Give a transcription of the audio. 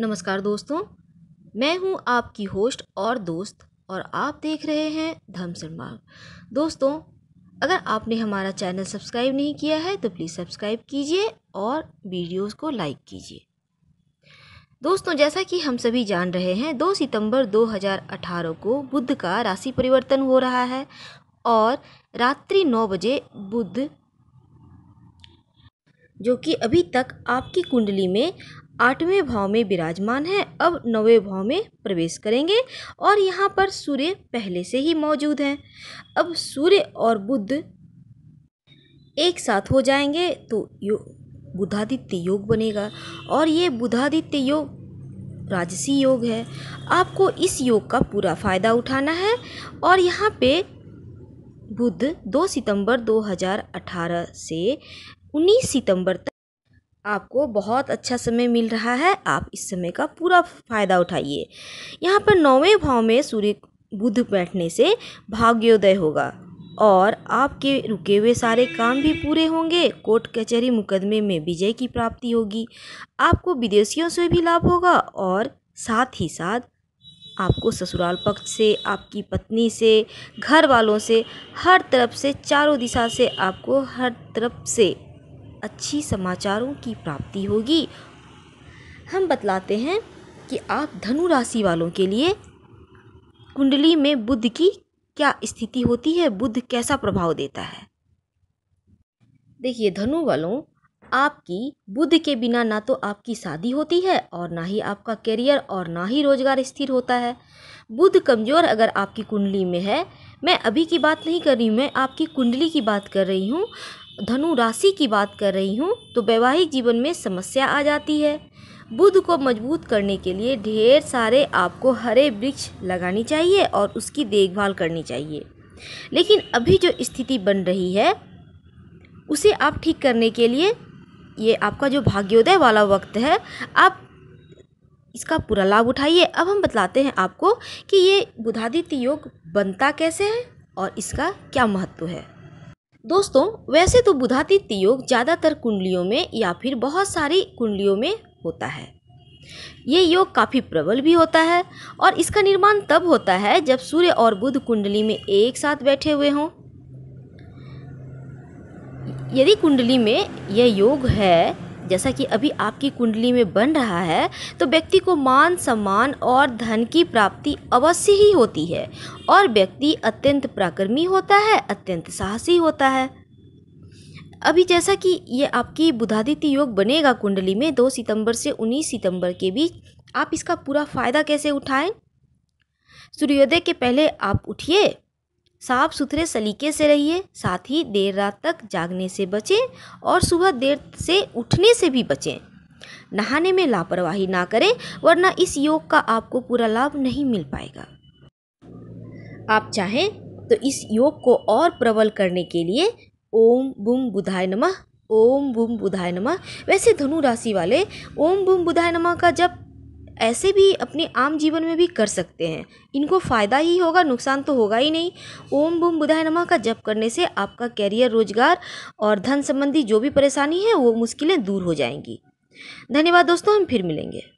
नमस्कार दोस्तों मैं हूं आपकी होस्ट और दोस्त और आप देख रहे हैं धर्म सिरमार्ग दोस्तों अगर आपने हमारा चैनल सब्सक्राइब नहीं किया है तो प्लीज़ सब्सक्राइब कीजिए और वीडियोस को लाइक कीजिए दोस्तों जैसा कि हम सभी जान रहे हैं 2 सितंबर 2018 को बुद्ध का राशि परिवर्तन हो रहा है और रात्रि नौ बजे बुद्ध जो कि अभी तक आपकी कुंडली में आठवें भाव में विराजमान है अब नौवें भाव में प्रवेश करेंगे और यहाँ पर सूर्य पहले से ही मौजूद हैं अब सूर्य और बुद्ध एक साथ हो जाएंगे तो यो बुधादित्य योग बनेगा और ये बुधादित्य योग राजसी योग है आपको इस योग का पूरा फ़ायदा उठाना है और यहाँ पे बुध 2 सितंबर 2018 से 19 सितंबर तक आपको बहुत अच्छा समय मिल रहा है आप इस समय का पूरा फायदा उठाइए यहाँ पर नौवें भाव में सूर्य बुध बैठने से भाग्योदय होगा और आपके रुके हुए सारे काम भी पूरे होंगे कोर्ट कचहरी मुकदमे में विजय की प्राप्ति होगी आपको विदेशियों से भी लाभ होगा और साथ ही साथ आपको ससुराल पक्ष से आपकी पत्नी से घर वालों से हर तरफ से चारों दिशा से आपको हर तरफ से अच्छी समाचारों की प्राप्ति होगी हम बतलाते हैं कि आप धनु राशि वालों के लिए कुंडली में बुद्ध की क्या स्थिति होती है बुद्ध कैसा प्रभाव देता है देखिए धनु वालों आपकी बुद्ध के बिना ना तो आपकी शादी होती है और ना ही आपका करियर और ना ही रोजगार स्थिर होता है बुद्ध कमज़ोर अगर आपकी कुंडली में है मैं अभी की बात नहीं कर रही हूँ मैं आपकी कुंडली की बात कर रही हूँ धनु राशि की बात कर रही हूँ तो वैवाहिक जीवन में समस्या आ जाती है बुध को मजबूत करने के लिए ढेर सारे आपको हरे वृक्ष लगानी चाहिए और उसकी देखभाल करनी चाहिए लेकिन अभी जो स्थिति बन रही है उसे आप ठीक करने के लिए ये आपका जो भाग्योदय वाला वक्त है आप इसका पूरा लाभ उठाइए अब हम बतलाते हैं आपको कि ये बुधादित्य योग बनता कैसे है और इसका क्या महत्व है दोस्तों वैसे तो बुधातीत योग ज़्यादातर कुंडलियों में या फिर बहुत सारी कुंडलियों में होता है ये योग काफ़ी प्रबल भी होता है और इसका निर्माण तब होता है जब सूर्य और बुध कुंडली में एक साथ बैठे हुए हों यदि कुंडली में यह योग है जैसा कि अभी आपकी कुंडली में बन रहा है तो व्यक्ति को मान सम्मान और धन की प्राप्ति अवश्य ही होती है और व्यक्ति अत्यंत पराक्रमी होता है अत्यंत साहसी होता है अभी जैसा कि ये आपकी बुधादित्य योग बनेगा कुंडली में दो सितंबर से उन्नीस सितंबर के बीच आप इसका पूरा फ़ायदा कैसे उठाएं सूर्योदय के पहले आप उठिए साफ सुथरे सलीके से रहिए साथ ही देर रात तक जागने से बचें और सुबह देर से उठने से भी बचें नहाने में लापरवाही ना करें वरना इस योग का आपको पूरा लाभ नहीं मिल पाएगा आप चाहें तो इस योग को और प्रबल करने के लिए ओम बुम बुधाय नमः ओम बुम बुधाय नमः वैसे धनु राशि वाले ओम बुम बुधाय नमः का जब ऐसे भी अपने आम जीवन में भी कर सकते हैं इनको फ़ायदा ही होगा नुकसान तो होगा ही नहीं ओम बुम बुधाय नमा का जप करने से आपका कैरियर रोजगार और धन संबंधी जो भी परेशानी है वो मुश्किलें दूर हो जाएंगी धन्यवाद दोस्तों हम फिर मिलेंगे